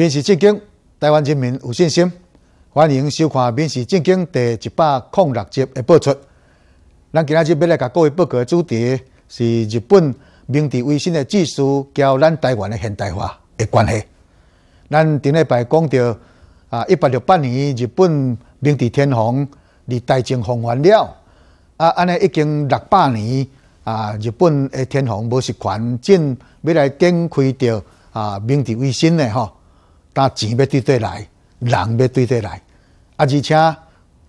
《民事正经》，台湾人民有信心，欢迎收看《民事正经》第一百零六集的播出。咱今仔日要来甲各位报告的主题是日本明治维新的技术交咱台湾的现代化的关系。咱顶礼拜讲到啊，一八六八年日本明治天皇离大政奉还了啊，安尼已经六百年啊，日本诶天皇无是权正要来展开着啊明治维新的吼。但钱要对对来，人要对对来啊！而且，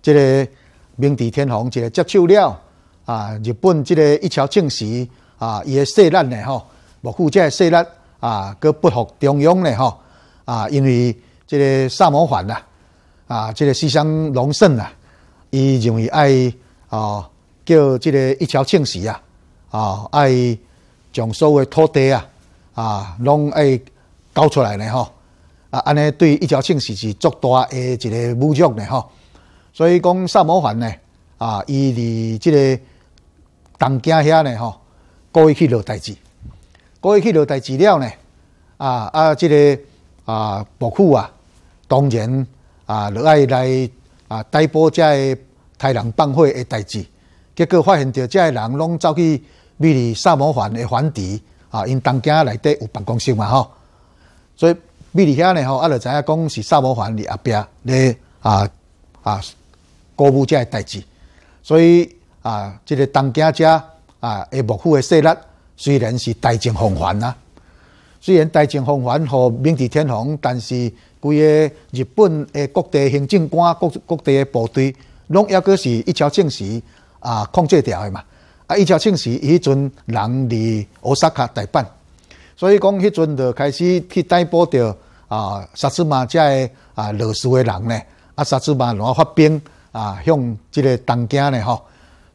这个明治天皇即个接手了啊，日本这个一朝政时啊，伊个势力呢吼，木户个势力啊，佮不服中央呢吼啊，因为这个萨摩藩啊，啊，这个思想隆盛啊，伊认为爱哦叫这个一朝政时啊啊，爱将所谓土地啊啊，拢爱交出来呢吼。啊，安尼对一条性息是足大的一个侮辱呢吼！所以讲萨摩藩呢，啊，伊伫即个东京遐呢，吼，故意去啰代志，故意去啰代志了呢，啊啊，即个啊，幕府啊，当然啊，落爱来啊逮捕遮个杀人放火诶代志，结果发现到遮个人拢走去秘密萨摩藩诶藩邸，啊，因东京内里底有办公室嘛，吼，所以。秘利遐呢吼，啊，就知影讲是萨摩藩伫后壁咧啊啊高木遮的代志，所以啊，这个东京者啊的幕府的势力虽然是大政奉还啊，虽然大政奉还和明治天皇，但是规个日本的各地行政官、各各地的部队，拢抑阁是一朝政时啊控制掉的嘛，啊，一朝正史迄阵人伫奥萨卡代办。所以讲，迄阵就开始去逮捕着啊，萨斯马这个啊，老师的人呢，啊，萨斯马然后发兵啊，向即个东京呢吼。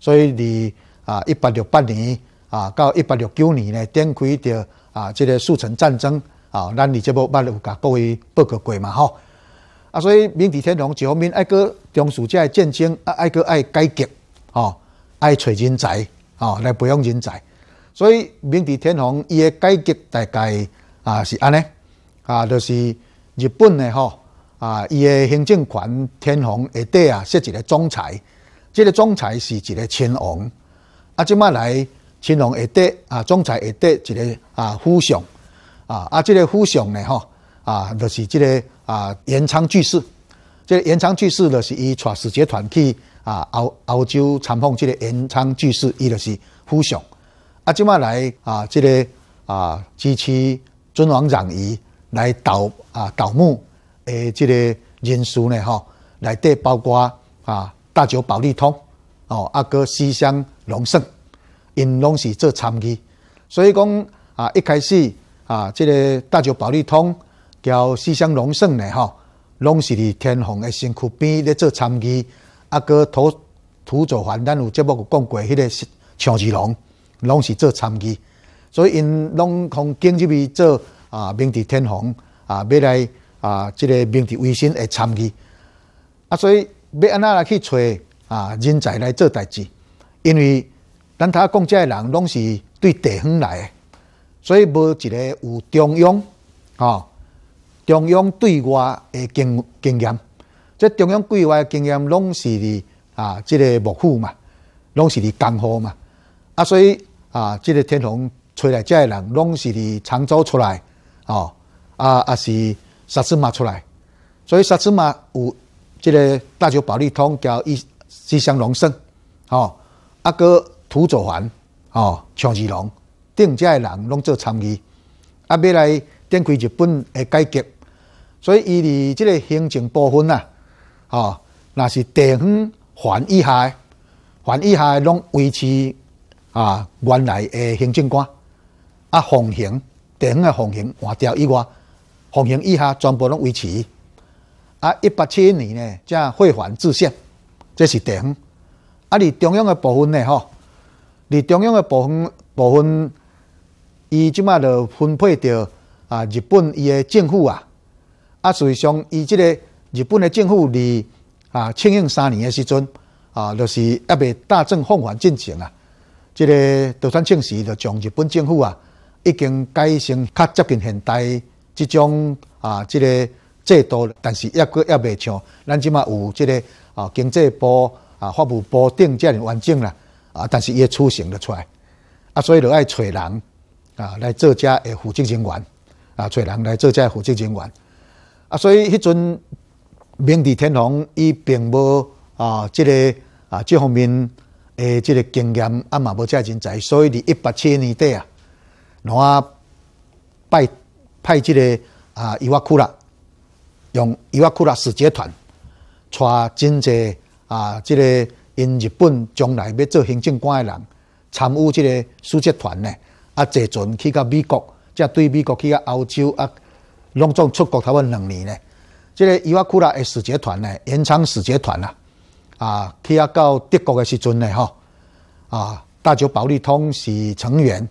所以伫啊，一八六八年啊，到一八六九年呢，展开着啊，即个速成战争啊，咱里这部捌有甲各位报告过嘛吼。啊，所以明治天皇只好明爱去中暑这战争啊，爱去爱改革哦，爱找人才哦，来培养人才。所以明治天皇伊个改革大概啊是安尼啊，就是日本呢吼啊，伊个行政权天皇下底啊设一个总裁，这个总裁是一个亲王啊。即马来亲王下底啊，总裁下底一个啊，副相啊啊，这个副相呢吼啊，就是这个啊，延昌居士。这个延昌居士就是伊带使节团去啊澳澳洲参访，这个延昌居士伊就是副相。啊，即马来啊，即个啊支持尊王攘夷来盗啊盗墓诶，即个人数呢？吼，内底包括啊大久保利通哦，啊个西乡隆盛，因拢是做参议。所以讲啊，一开始啊，即个大久保利通交西乡隆盛呢，吼，拢是伫天皇诶身躯边咧做参议，啊个土土左环，咱有节目有讲过迄个长子龙。拢是做参议，所以因拢从经济去做啊，明治天皇啊，要来啊，即个明治维新的参议。啊，所以要安怎来去找啊人才来做代志，因为咱头讲这家人拢是对地方来，的，所以无一个有中央啊，中央对外的经经验，这中央规划经验拢是伫啊，这个幕府嘛，拢是伫刚好嘛。啊，所以啊，这个天皇吹来这个人，拢是伫常州出来，哦，啊，啊是萨斯马出来，所以萨斯马有这个大久保利通交伊西乡隆盛，哦，啊个土佐环，哦，长治龙，顶这个人拢做参与，啊，未来展开日本诶改革，所以伊伫这个行政部分啊，哦，若是地方环以下，环以下拢维持。啊，原来诶，行政官啊，奉行地方诶，奉行换掉以外，奉行以下全部拢维持。啊，一八七一年呢，才废藩置县，这是地方啊。你中央诶部分呢，吼，你中央诶部分部分，伊即卖就分配到啊，日本伊诶政府啊啊，随上伊即个日本诶政府，伫啊庆应三年诶时阵啊，就是阿未大政奉还进程啊。即个德山庆时就将日本政府啊，已经改成较接近现代即种啊，即个制度，但是抑阁抑未像咱即马有即个啊经济部啊法务部定遮样完整啦啊，但是也雏形了出来啊，所以就爱找人啊来做家诶负责人员啊，找人来做家负责人员啊，所以迄阵明治天皇伊并无啊，即个啊即方面。诶，即个经验啊嘛无遮真在，所以伫一八七年底啊，啊派派即个啊伊娃库拉，用伊娃库拉使节团，带真侪啊即个因日本将来要做行政官诶人，参与即个使节团呢，啊坐船去到美国，再对美国去到欧洲啊，拢总出国头分两年呢，即个伊娃库拉诶使节团呢，延长使节团啊。啊，去啊到德国嘅时阵呢，吼啊，大久保利通是成员，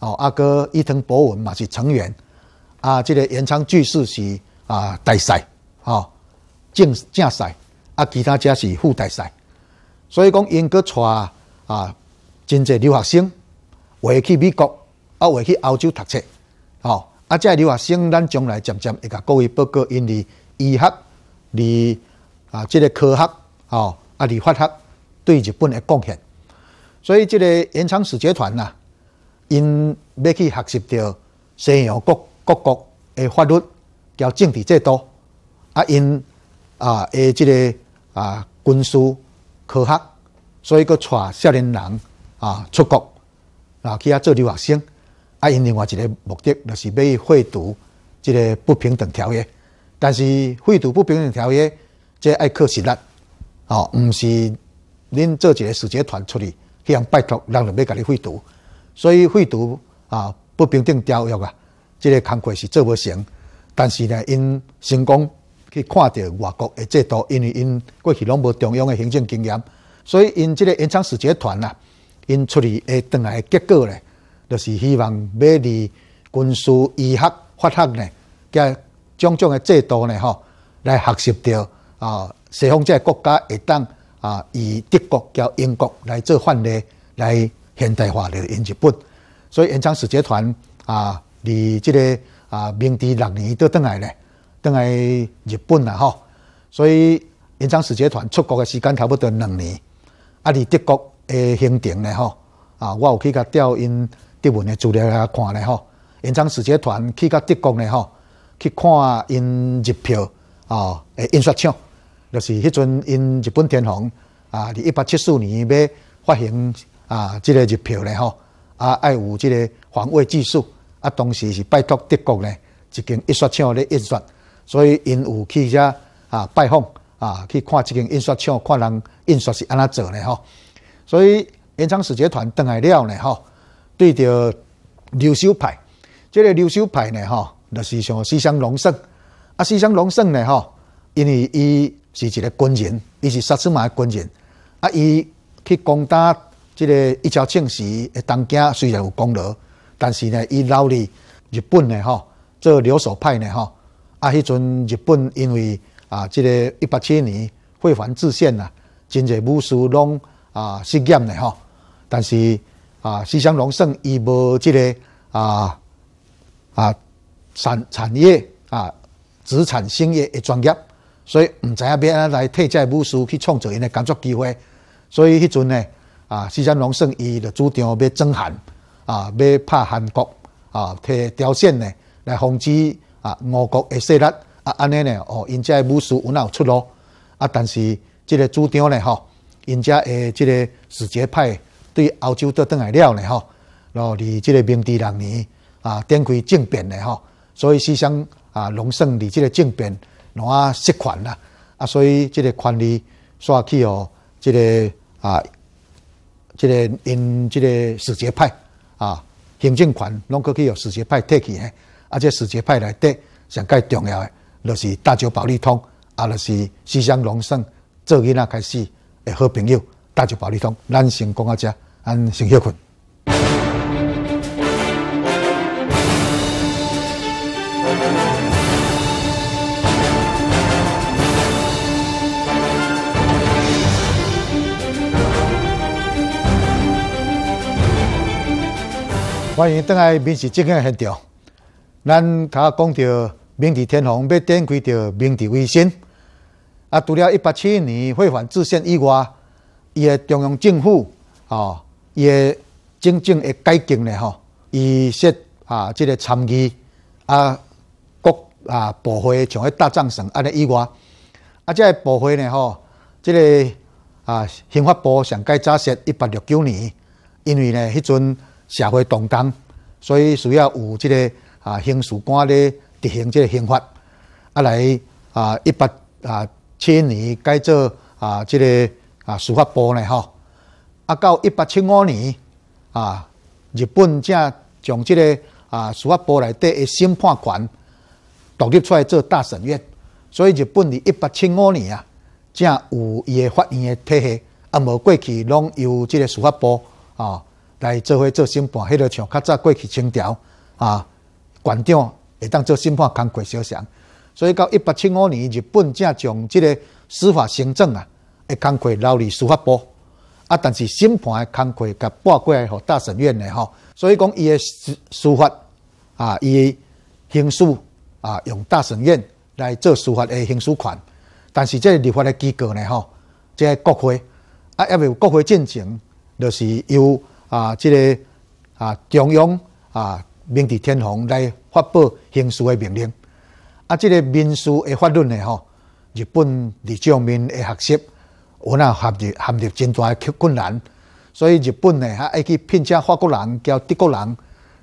哦，阿哥伊藤博文嘛是成员，啊，即个延昌具士是啊大赛，吼正正赛，啊，其他家是副大赛，所以讲英国带啊真济留学生回去美国，啊，回去欧洲读册，吼，啊，即个留学生咱将来渐渐会甲各位报告，因伫医学，伫啊，即个科学，吼。啊，里法学对日本的贡献，所以这个延长使节团呐，因要去学习到西洋国各国的法律、交政治制度，啊因啊的这个啊军事科学，所以佮带少年人啊出国，啊去遐做留学生，啊因另外一个目的就是要废除这个不平等条约，但是废除不平等条约，这要靠实力。哦，唔是，恁做一个使节团出去，希望拜托人就要甲你废读，所以废读啊，不平等条约啊，即个工作是做不成。但是呢，因成功去看到外国的制度，因为因过去拢无中央的行政经验，所以因这个延长使节团啊，因出去会倒来的结果呢，就是希望买离军事、医学、法学呢，加种种的制度呢，吼，来学习到啊。西方即个国家会当啊，以德国交英国来做范例来现代化的因日本，所以延长使节团啊，离即个啊明治六年倒顿来咧，顿来日本啦吼。所以延长使节团出国的时间差不多两年。啊，离德国的行程咧吼啊，我有去甲调因德文的资料来看咧吼。延长使节团去甲德国呢吼，去看因日票啊，诶印刷厂。就是迄阵因日本天皇啊，伫一八七四年要发行啊，即个日票咧吼，啊，爱有即个防卫技术，啊，当时是拜托德国咧一间印刷厂咧印刷，所以因有去遐啊拜访啊，去看即间印刷厂，看人印刷是安怎做咧吼。所以延长使节团邓来了呢吼，对着留守派，即个留守派呢吼，就是像思乡隆盛，啊，思乡隆盛呢吼，因为伊。是一个军人，伊是萨斯马的军人，啊，伊去攻打这个一朝庆时的东家，虽然有功劳，但是呢，伊老伫日本呢，吼，做留守派呢，哈，啊，迄阵日本因为啊，这个一八七年会还置宪啊，真侪武士拢啊失业呢，哈，但是啊，西乡隆盛伊无即个啊啊产产业啊资产兴业的专业。所以唔知影要安来替代武士去创造因的工作机会，所以迄阵呢，啊，西乡隆盛伊就主张要征韩，啊，要拍韩国，啊，摕朝鲜呢来防止啊俄国的势力，啊，安尼呢，哦，因即个武士有哪有出路？啊，但是即个主张呢，吼，因家诶即个史节派对欧洲倒登来了呢，吼，然后离即个明治两年，啊，展开政变呢，吼，所以西乡啊隆盛离即个政变。我失权啦，啊，所以这个权利煞去哦，这个啊，这个因这个使节派啊，行政权拢过去由使节派摕去嘿，啊，且使节派来得上。介重要的，就是大久保利通，啊，就是西乡隆盛，做囝仔开始的好朋友，大久保利通，咱先讲到这，先休困。欢迎登来民主正解现场。咱头下讲到明治天皇要展开到明治维新，啊，除了一八七一年废藩置县以外，伊个中央政府哦，的真正的改革呢，吼。伊设啊，这个参议啊国啊，部会像迄大藏省安尼以外，啊，即个国会呢吼，这个啊，刑法部上届早设一八六九年，因为呢迄阵。社会动荡，所以需要有即个啊刑事官咧执行即个刑法，啊来啊一八啊七年改做啊即个啊司法部呢吼，啊到一八七五年啊日本正从即个啊司法部内底一审判权独立出来做大审院，所以日本伫一八七五年啊正有伊个法院的体系，啊无过去拢由即个司法部啊。来做伙做审判，迄个像较早过去清朝啊，县长会当做审判工课小常，所以到一八七五年，日本正将即个司法行政啊，诶工课留离司法部啊，但是审判个工课甲拨过来大审院嘞吼。所以讲伊个司法啊，伊刑事啊，用大审院来做司法个刑事权，但是即立法个机构呢吼，即国会啊，因未有国会进程，就是由啊，这个啊，中央啊，明治天皇来发布刑事的命令，啊，这个民事的法律呢，吼，日本立方面的学习，有那陷入陷入真大的困难，所以日本呢还爱去聘请法国人、交德国人，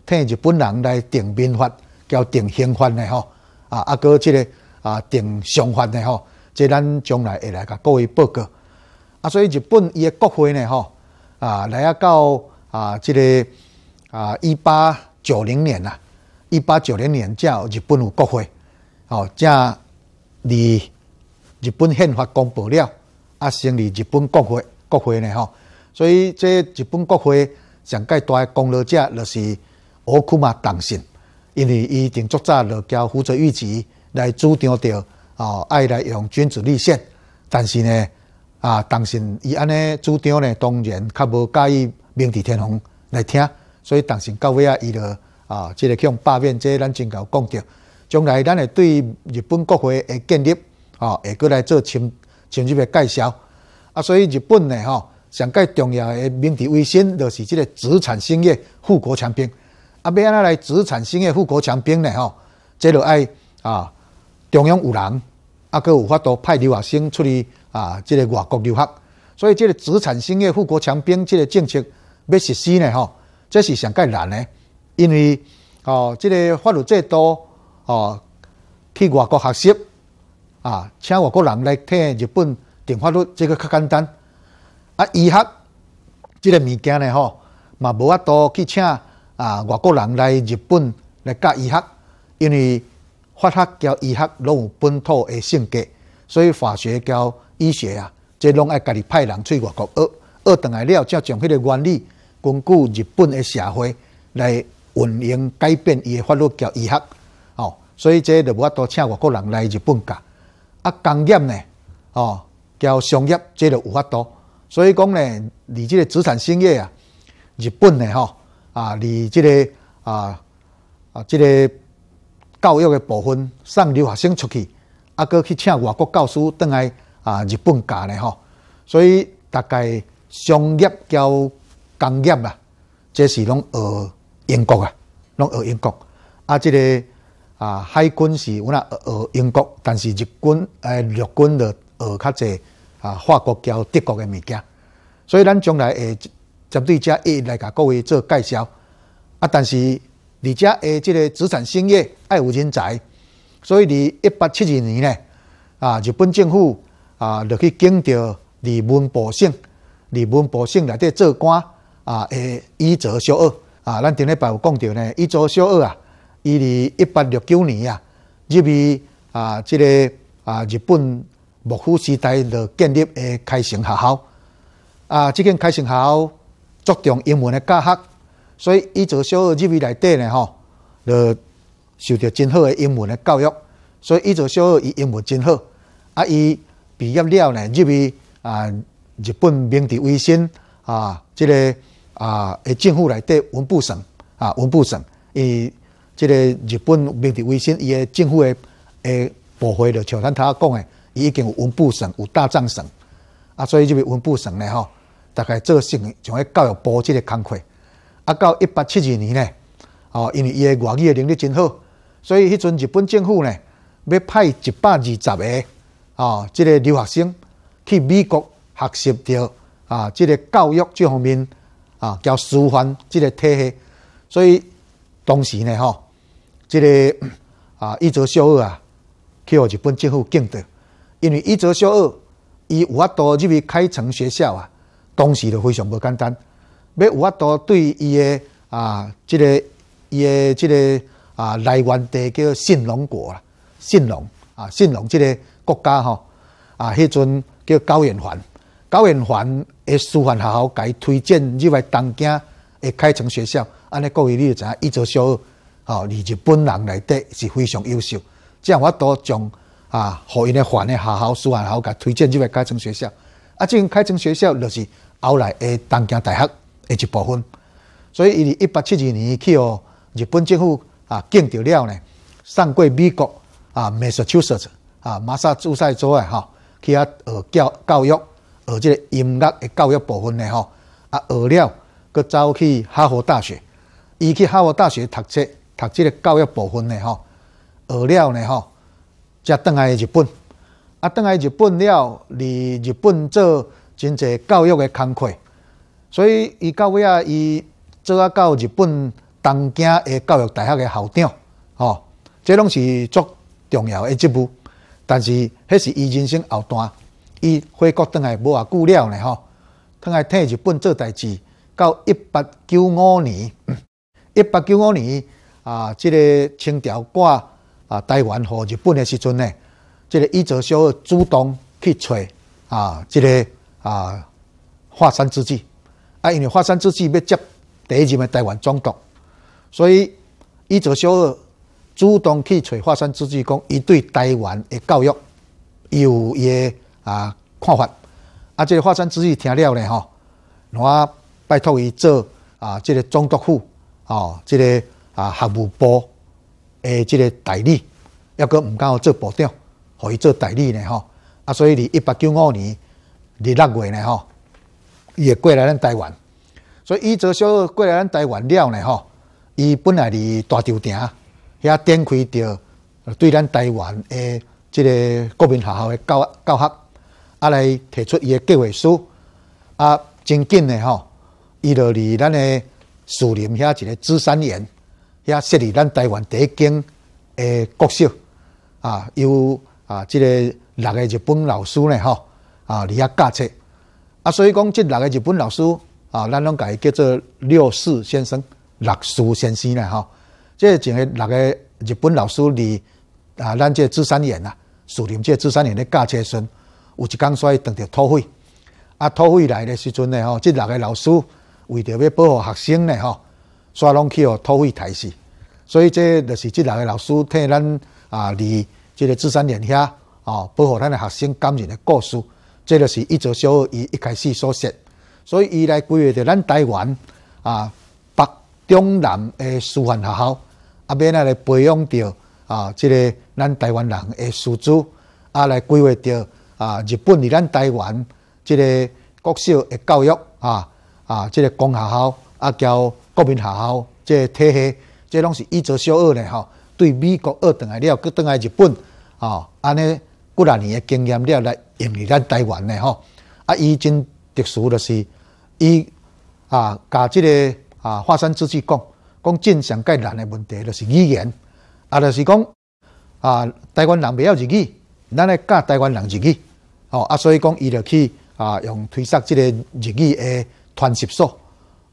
替日本人来定民法、交定刑法的吼，啊，啊，哥这个啊，定商法的吼，即咱将来会来甲各位报告，啊，所以日本伊的国会呢吼，啊，来啊到。啊，即个啊，一八九零年呐，一八九零年，有日本有国会，哦，才日日本宪法公布了，啊，成立日本国会，国会呢吼，所以即日本国会上届大功劳者就是奥库玛当信，因为伊经作早就交胡泽预吉来主张着，哦，爱来用君子立宪，但是呢，啊，当信伊安尼主张呢，当然较无介意。明治天皇来听，所以当时到尾啊，伊就啊，即个向罢免，即咱真够讲着，将来咱会对日本国会诶建立啊，会过来做深深入诶介绍啊，所以日本呢吼，上个重要诶明治维新，就是即个殖产兴业、富国强兵啊，要安奈来殖产兴业、富国强兵呢吼，即就爱啊，中央有人，啊，佮有法度派留学生出去啊，即个外国留学，所以即个殖产兴业、富国强兵即个政策。要实施呢，吼，这是上盖难呢，因为哦，这个法律最多哦，去外国学习啊，请外国人来替日本定法律，这个较简单。啊，医学这个物件呢，吼，嘛无法多去请啊外国人来日本来教医学，因为法学交医学拢有本土的性格，所以法学交医学啊，即拢爱家己派人去外国学，学上来了才将迄个原理。根据日本的社会来运营、改变伊个法律交医学哦，所以这就无法多请外国人来日本教啊。工业呢哦，交商业这就有法多，所以讲呢，你即个资产兴业啊，日本呢吼啊，你即个啊啊，即个教育个部分送留学生出去，啊，个去请外国教师倒来啊，日本教呢吼，所以大概商业交。工业啦，这是拢学英国啊，拢学英国。啊，这个啊，海军是阮呐学英国，但是日军诶陆军咧学较济啊，法国交德国嘅物件。所以咱将来会针对遮一一来甲各位做介绍啊。但是而只诶，即个资产兴业爱有人才，所以伫一八七二年呢，啊，日本政府啊落去敬调李文博省。李文博省内底做官。啊，诶，伊泽小二啊，咱顶礼拜有讲到呢，伊泽小二啊，伊伫一八六九年啊，入去啊，这个啊，日本幕府时代就建立诶开城学校啊，即间开城学校注重英文诶教学，所以伊泽小二入去内底呢吼，就受着真好诶英文诶教育，所以伊泽小二伊英文真好，啊，伊毕业了呢，入去啊，日本明治维新啊，这个。啊！诶，政府内底文部省啊，文部省以即个日本明治维新伊诶政府诶诶驳回了。像咱头下讲诶，伊已经有文部省有大藏省啊，所以即个文部省呢吼，大概做性从个教育部即个工作啊。到一八七二年呢，哦，因为伊诶外语诶能力真好，所以迄阵日本政府呢要派一百二十个啊，即个留学生去美国学习着啊，即个教育这方面。啊，交书环即个体系，所以当时呢，吼，即个啊，一泽小二啊，去互日本政府禁的，因为一泽小二，伊有法多入去开城学校啊，当时就非常不简单，要有法多对伊的啊，即个伊的即个啊，来源地叫信隆国啦，信隆啊，信隆即个国家吼，啊，迄阵叫高原环，高原环。诶，师范学校，甲推荐入来东京诶开城学校，安尼各位你就知，伊做小二吼，伫日本人内底是非常优秀。这样我都将啊，互伊诶范诶学校，师范学校甲推荐入来开城学校。啊，这开城学校就是后来诶东京大学诶一部分。所以伊伫一八七二年起哦，日本政府啊建着了呢，送过美国啊 Massachusetts 啊马萨诸塞州诶吼，去遐学教教育。学这个音乐的教育部分呢，吼啊，学了，佮走去哈佛大学，伊去哈佛大学读册，读这个教育部分的吼，学了呢，吼，才倒来日本，啊，倒来日本了，离日本做真侪教育的工课，所以伊到尾啊，伊做啊到日本东京的教育大学的校长，吼，这拢是作重要的职务，但是迄是伊人生后段。伊回国倒来无偌久了呢吼，倒来替日本做代志。到一八九五年，一八九五年啊，即个清朝挂啊，台湾和日本的时阵呢，即个伊泽小二主动去找啊，即个啊华山之计。啊，因为华山之计要接第一任的台湾总督，所以伊泽小二主动去找华山之计，讲伊对台湾的教育，有也。啊，看法，啊，这个华山之玉听了呢，吼，我拜托伊做啊，这个总督府哦，这个啊，学务部诶，即个代理，抑阁毋敢做部长，互伊做代理呢，吼，啊，所以伫一八九五年二六月呢，吼，伊会过来咱台湾，所以伊做小过来咱台湾了呢，吼，伊本来伫大稻埕遐展开着对咱台湾诶，即个国民学校的教教学。啊！来提出伊个计划书，啊，真紧的吼！伊就离咱个树林遐一个芝山岩，遐设立咱台湾第一间诶国小啊，由啊，即个六个日本老师呢吼啊，伫遐教册啊，所以讲这六个日本老师啊，咱拢改叫做六四先生、六四先生咧吼。即个一个六个日本老师伫啊，咱这芝山岩啊，树林这芝山岩咧教册生。有一煞衰撞着土匪，啊，土匪来的时候呢，吼，这六个老师为着要保护学生呢，吼，煞拢去互土匪杀死。所以这就是这六个老师替咱啊离这个至山岭遐哦，保护咱的学生感情的故事。这就是一座小学伊一开始所写，所以伊来规划着咱台湾啊北中南的师范学校，啊，免来培养着啊，这个咱台湾人的师资，啊，来规划着。啊！日本、伫咱台湾，即个国小、诶教育，啊啊，即个公学校啊，交国民学校，即个体系，即拢是一所小学咧吼。对美国学堂来，了，搁去来日本，啊，安尼几啊年诶经验，了来用伫咱台湾咧吼。啊，伊真特殊，就是伊啊，甲即个啊，华山之际讲，讲正常介难诶问题，就是语言，啊，就是讲啊，台湾人未晓日语，咱来教台湾人日语。哦，啊，所以讲，伊就去啊，用推杀即个日语的传习所，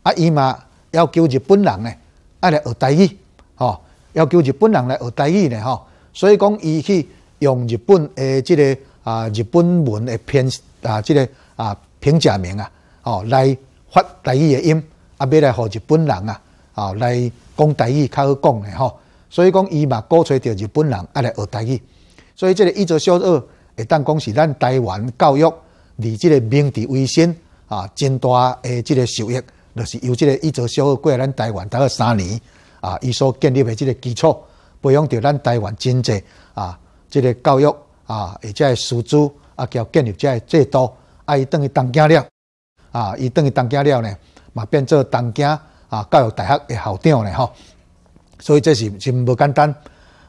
啊，伊嘛要求日本人呢，爱来学台语，吼，要求日本人来学台语呢，吼，所以讲，伊去用日本的即个啊，日本文的偏啊，即个啊平假名啊，哦，来发台语的音，啊，买来互日本人啊，啊，来讲台语较好讲的吼，所以讲，伊嘛鼓吹着日本人爱来学台语，所以这个一则小二。会当讲是咱台湾教育离这个名利威信啊，真大诶！这个收益，就是由这个一座小学过来，咱台湾概三年啊，伊所建立诶这个基础，培养着咱台湾真侪啊，这个教育啊，而且师资啊，交建立个制度啊，伊等于当京了啊，伊等于当京了呢，嘛变做东京啊，教育大学诶校长呢吼，所以这是真无简单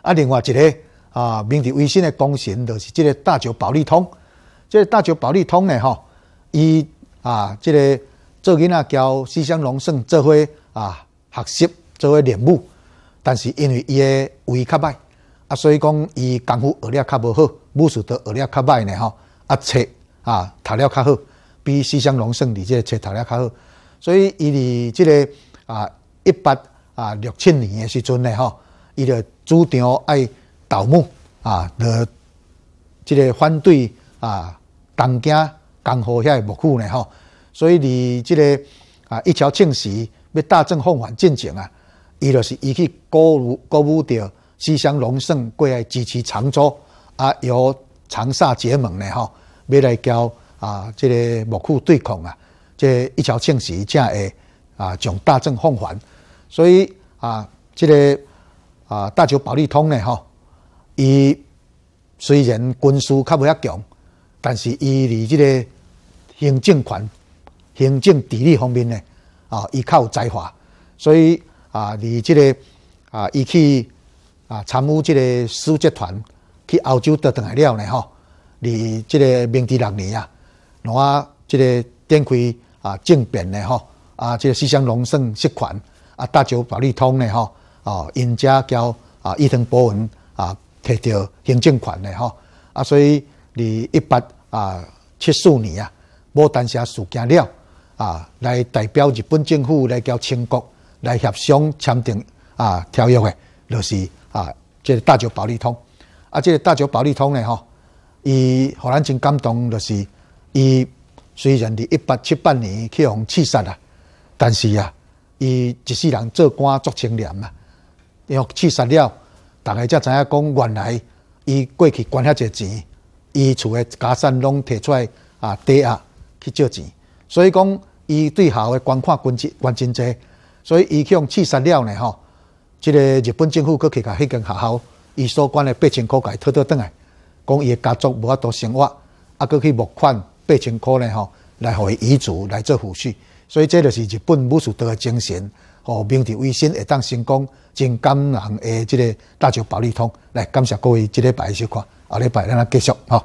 啊。另外一个。啊！明治维新的功臣就是这个大久保利通。这个大久保利通呢，吼，伊啊，这个做囡仔交西乡隆盛做伙啊学习，做伙练武。但是因为伊的胃较歹，啊，所以讲伊功夫学了较无好，武术都学了较歹呢，吼。啊，册啊，读了较好，比西乡隆盛里这册读了较好。所以伊伫这个啊一八啊六七年的时阵呢，吼，伊就主张爱。盗墓啊！的这个反对啊，东京江户遐个幕府呢吼，所以你这个啊，一朝庆时要大政奉还进程啊，伊就是伊去鼓舞鼓舞着西乡隆盛过来支持长州啊，由长沙结盟呢吼，要来交啊这个幕府对抗啊，这一朝庆时才会啊，将大政奉还，所以啊，这个啊，大久保利通呢吼。伊虽然军事较袂遐强，但是伊离即个行政权、行政治理方面呢，啊，依靠才华，所以啊，离即个啊，伊去啊，参与即个四集团去澳洲得登来了呢，吼离即个明治六年啊，我即个展开啊政变呢，吼，啊，即个思想隆盛失权，啊，大久保利通呢，吼哦，因家交啊，伊藤博文。摕到行政权的吼，啊，所以二一八啊七四年啊，无丹下事件了啊，来代表日本政府来交清国来协商签订啊条约的，就是啊，即个大久保利通，啊，即个大久保利通呢吼，伊互咱真感动，就是伊虽然伫一八七八年去互刺杀啦，但是啊，伊一世人做官做清廉嘛，然刺杀了。大家才知影讲，原来伊过去捐遐侪钱，伊厝诶家产拢摕出来啊抵押去借钱，所以讲伊对校诶捐款捐真捐真侪，所以伊去刺杀了呢吼，即个日本政府去摕甲迄间学校，伊所捐诶八千块伊退倒转来，讲伊诶家族无法度生活，啊，搁去募款八千块呢吼，来互伊遗嘱来做抚恤，所以即就是日本武术道诶精神。吼，明治维新会当成功，真感人诶！这个大桥保利通，来感谢各位这拜的收看，后礼拜咱啊继续吼。